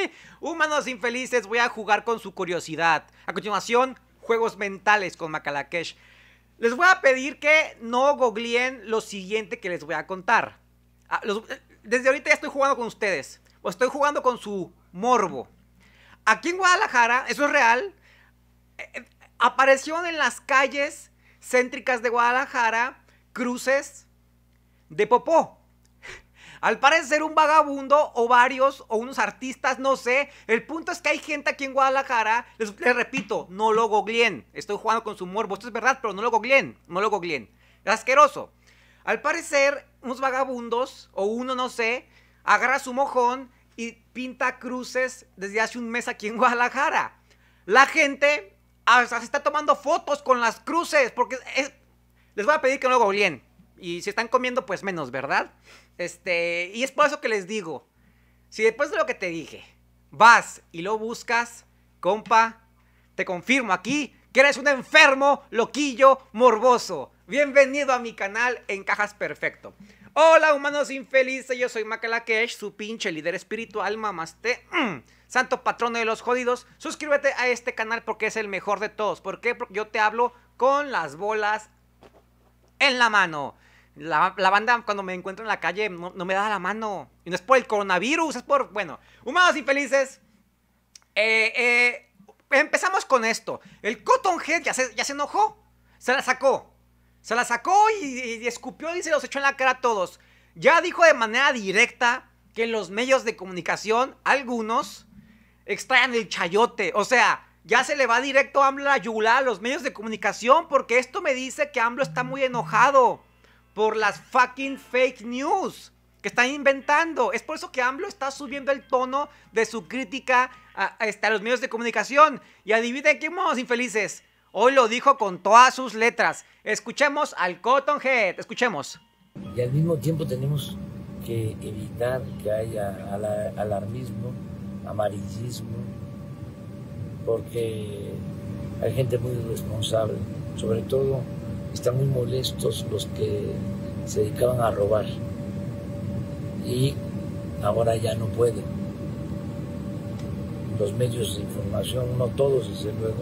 Humanos infelices, voy a jugar con su curiosidad. A continuación, juegos mentales con Macalakesh. Les voy a pedir que no googleen lo siguiente que les voy a contar. Ah, eh, desde ahorita ya estoy jugando con ustedes. O estoy jugando con su morbo. Aquí en Guadalajara, eso es real, eh, eh, Apareció aparecieron en las calles céntricas de Guadalajara cruces de popó. Al parecer un vagabundo o varios o unos artistas, no sé. El punto es que hay gente aquí en Guadalajara. Les, repito, no lo goglien, Estoy jugando con su morbo. Esto es verdad, pero no lo goglien, No lo goglien, Es asqueroso. Al parecer, unos vagabundos o uno, no sé, agarra su mojón y pinta cruces desde hace un mes aquí en Guadalajara. La gente ah, se está tomando fotos con las cruces porque les voy a pedir que no lo goglien, Y si están comiendo, pues menos, ¿verdad? Este, y es por eso que les digo, si después de lo que te dije, vas y lo buscas, compa, te confirmo aquí que eres un enfermo, loquillo, morboso. Bienvenido a mi canal Encajas Perfecto. Hola humanos infelices, yo soy Macalakesh, su pinche líder espiritual, mamaste, mm, santo patrono de los jodidos. Suscríbete a este canal porque es el mejor de todos, porque yo te hablo con las bolas en la mano. La, banda cuando me encuentro en la calle no, me da la mano. Y no es por el coronavirus, es por, bueno, humanos infelices. Eh, eh, empezamos con esto. El Cottonhead ya se, ya se enojó. Se la sacó. Se la sacó y, escupió y se los echó en la cara a todos. Ya dijo de manera directa que los medios de comunicación, algunos, extraen el chayote. O sea, ya se le va directo a AMLO la a los medios de comunicación porque esto me dice que AMLO está muy enojado por las fucking fake news que están inventando. Es por eso que AMLO está subiendo el tono de su crítica a, este, los medios de comunicación. Y adivinen qué modos infelices. Hoy lo dijo con todas sus letras. Escuchemos al Cottonhead, escuchemos. Y al mismo tiempo tenemos que evitar que haya alarmismo, amarillismo, porque hay gente muy irresponsable, sobre todo están muy molestos los que se dedicaban a robar y ahora ya no pueden. Los medios de información, no todos desde luego,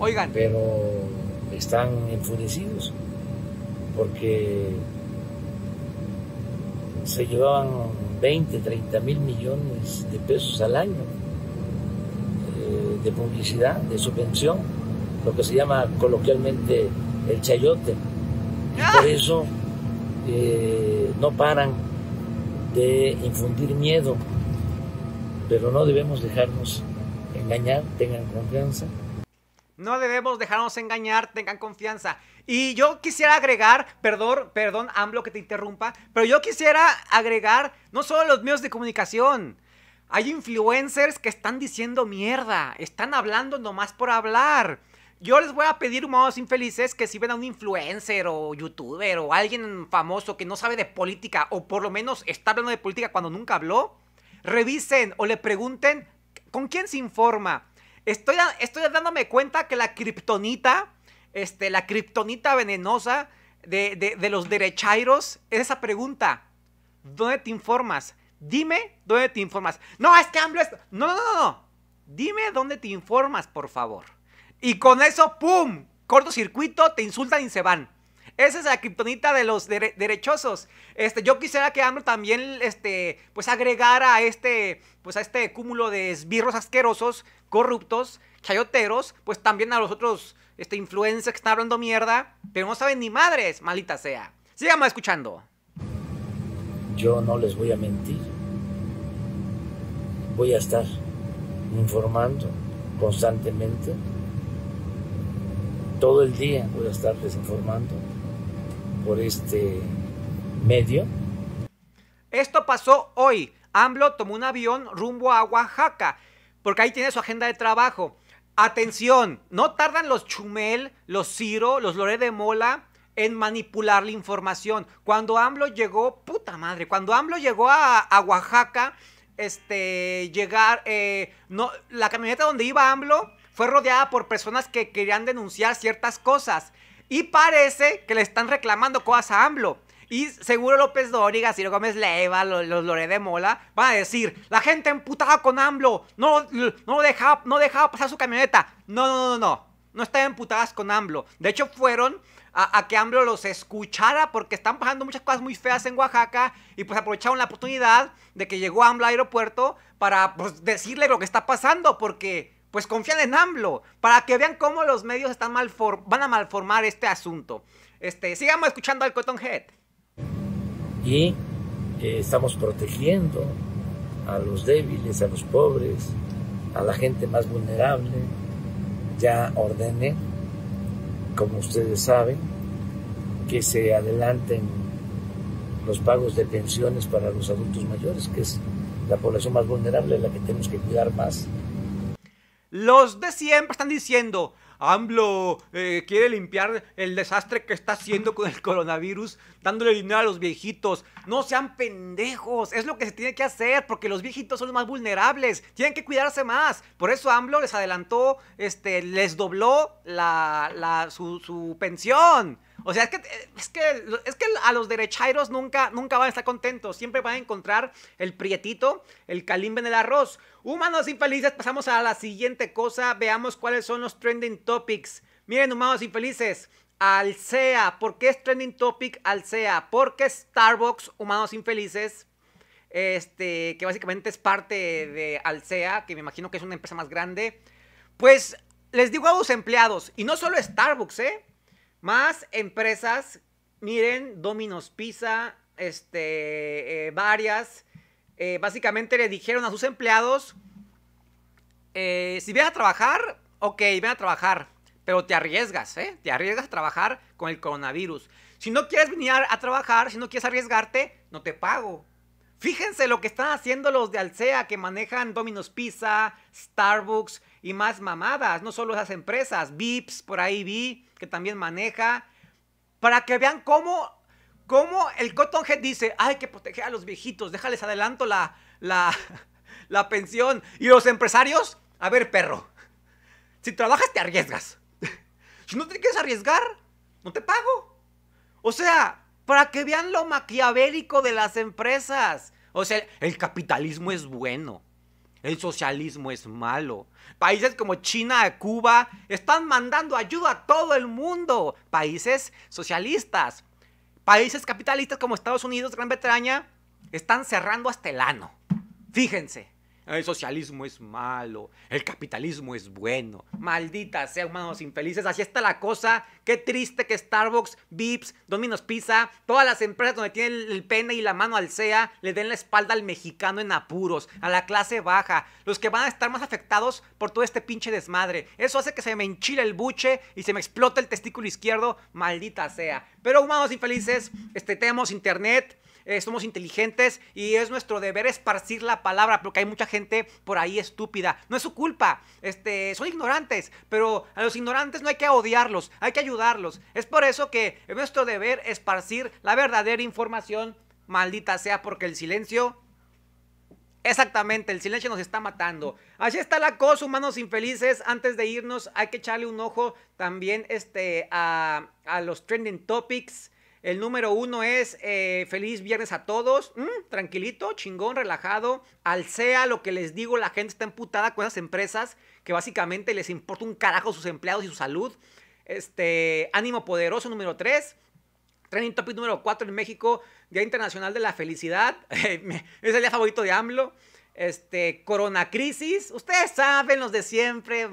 Oigan. pero están enfurecidos porque se llevaban 20, 30 mil millones de pesos al año eh, de publicidad, de subvención, lo que se llama coloquialmente el chayote. Ah. por eso eh, no paran de infundir miedo, pero no debemos dejarnos engañar, tengan confianza. No debemos dejarnos engañar, tengan confianza. Y yo quisiera agregar, perdón, perdón, AMLO que te interrumpa, pero yo quisiera agregar no solo los medios de comunicación. Hay influencers que están diciendo mierda, están hablando nomás por hablar yo les voy a pedir, humanos infelices, que si ven a un influencer o youtuber o alguien famoso que no sabe de política o por lo menos está hablando de política cuando nunca habló, revisen o le pregunten con quién se informa. Estoy, estoy dándome cuenta que la kriptonita, este, la kriptonita venenosa de, los derechairos es esa pregunta. ¿Dónde te informas? Dime dónde te informas. No, es que AMLO esto. no, no, no. Dime dónde te informas, por favor. Y con eso, ¡pum! Cortocircuito, te insultan y se van. Esa es la criptonita de los derechosos. Este, yo quisiera que AMLO también este, pues agregara a este, pues a este cúmulo de esbirros asquerosos, corruptos, chayoteros, pues también a los otros este, influencers que están hablando mierda, pero no saben ni madres, malita sea. Sigamos escuchando. Yo no les voy a mentir. Voy a estar informando constantemente todo el día voy a estar desinformando por este medio. Esto pasó hoy. AMLO tomó un avión rumbo a Oaxaca, porque ahí tiene su agenda de trabajo. Atención, no tardan los Chumel, los Ciro, los Lore de Mola en manipular la información. Cuando AMLO llegó, puta madre, cuando AMLO llegó a, Oaxaca, este, llegar, eh, no, la camioneta donde iba AMLO fue rodeada por personas que querían denunciar ciertas cosas. Y parece que le están reclamando cosas a AMLO. Y seguro López Dóriga, Ciro Gómez Leiva, los, loré de Mola van a decir, la gente emputada con AMLO, no, no, dejaba, no dejaba pasar su camioneta. No, no, no, no, no, estaban emputadas con AMLO. De hecho fueron a, que AMLO los escuchara porque están pasando muchas cosas muy feas en Oaxaca y pues aprovecharon la oportunidad de que llegó AMLO al aeropuerto para pues, decirle lo que está pasando porque pues confían en AMLO, para que vean cómo los medios están mal van a malformar este asunto. Este, sigamos escuchando al Head Y eh, estamos protegiendo a los débiles, a los pobres, a la gente más vulnerable. Ya ordené, como ustedes saben, que se adelanten los pagos de pensiones para los adultos mayores, que es la población más vulnerable, la que tenemos que cuidar más los de siempre están diciendo, AMLO eh, quiere limpiar el desastre que está haciendo con el coronavirus, dándole dinero a los viejitos. No sean pendejos, es lo que se tiene que hacer, porque los viejitos son los más vulnerables, tienen que cuidarse más. Por eso AMLO les adelantó, este, les dobló la, la, su, su pensión. O sea, es que, es que, es que a los derechairos nunca, nunca van a estar contentos. Siempre van a encontrar el prietito, el calimbe en el arroz. Humanos infelices, pasamos a la siguiente cosa. Veamos cuáles son los trending topics. Miren, humanos infelices. Alsea, ¿por qué es trending topic Alsea? Porque Starbucks, humanos infelices, este, que básicamente es parte de Alsea, que me imagino que es una empresa más grande, pues les digo a los empleados, y no solo Starbucks, ¿eh? Más empresas, miren, Domino's Pizza, este, eh, varias, eh, básicamente le dijeron a sus empleados, eh, si vienes a trabajar, ok, ven a trabajar, pero te arriesgas, ¿eh? Te arriesgas a trabajar con el coronavirus. Si no quieres venir a trabajar, si no quieres arriesgarte, no te pago. Fíjense lo que están haciendo los de Alcea que manejan Domino's Pizza, Starbucks y más mamadas. No solo esas empresas, Vips, por ahí vi, que también maneja. Para que vean cómo, cómo el Cottonhead dice, hay que proteger a los viejitos, déjales adelanto la, la, la pensión. Y los empresarios, a ver perro, si trabajas te arriesgas. Si no te quieres arriesgar, no te pago. O sea, para que vean lo maquiavélico de las empresas. O sea, el capitalismo es bueno. El socialismo es malo. Países como China, Cuba, están mandando ayuda a todo el mundo. Países socialistas. Países capitalistas como Estados Unidos, Gran Bretaña, están cerrando hasta el ano. Fíjense el socialismo es malo, el capitalismo es bueno. Maldita sea, humanos infelices, así está la cosa. Qué triste que Starbucks, Vips, Domino's Pizza, todas las empresas donde tienen el pene y la mano al SEA, le den la espalda al mexicano en apuros, a la clase baja, los que van a estar más afectados por todo este pinche desmadre. Eso hace que se me enchile el buche y se me explota el testículo izquierdo, maldita sea. Pero humanos infelices, este, tenemos internet, eh, somos inteligentes y es nuestro deber esparcir la palabra, porque hay mucha gente por ahí estúpida. No es su culpa, este, son ignorantes, pero a los ignorantes no hay que odiarlos, hay que ayudarlos. Es por eso que es nuestro deber esparcir la verdadera información, maldita sea, porque el silencio Exactamente, el silencio nos está matando. Así está la cosa, humanos infelices. Antes de irnos, hay que echarle un ojo también este, a, a los trending topics. El número uno es eh, feliz viernes a todos. Mm, tranquilito, chingón, relajado. Al sea lo que les digo, la gente está emputada con esas empresas que básicamente les importa un carajo sus empleados y su salud. Este, ánimo poderoso número tres. Training topic número cuatro en México, Día Internacional de la Felicidad. es el día favorito de AMLO. Este, Corona Crisis ustedes saben, los de siempre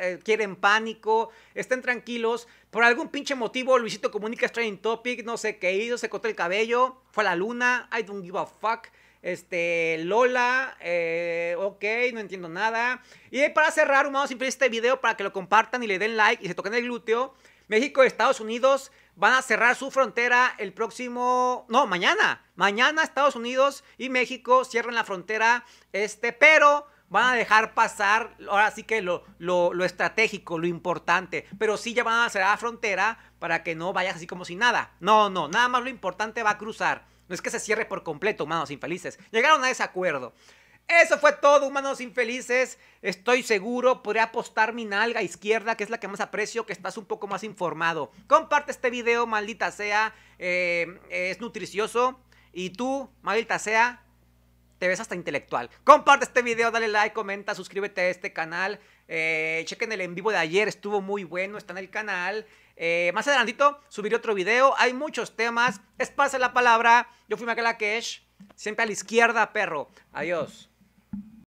eh, quieren pánico, estén tranquilos. Por algún pinche motivo, Luisito comunica Strange Topic, no sé qué hizo, se cortó el cabello, fue a la luna, I don't give a fuck. Este, Lola, eh, ok, no entiendo nada. Y para cerrar, humanos, simplemente este video para que lo compartan y le den like y se toquen el glúteo. México y Estados Unidos van a cerrar su frontera el próximo, no, mañana. Mañana Estados Unidos y México cierran la frontera, este, pero van a dejar pasar, ahora sí que lo, lo, estratégico, lo importante, pero sí ya van a cerrar la frontera para que no vayas así como si nada. No, no, nada más lo importante va a cruzar. No es que se cierre por completo, manos infelices. Llegaron a ese acuerdo. Eso fue todo, humanos infelices. Estoy seguro, podría apostar mi nalga izquierda, que es la que más aprecio, que estás un poco más informado. Comparte este video, maldita sea. Eh, es nutricioso. Y tú, maldita sea, te ves hasta intelectual. Comparte este video, dale like, comenta, suscríbete a este canal. Eh, chequen el en vivo de ayer, estuvo muy bueno, está en el canal. Eh, más adelantito subiré otro video, hay muchos temas. Esparce la palabra. Yo fui la Kesh, siempre a la izquierda, perro. Adiós.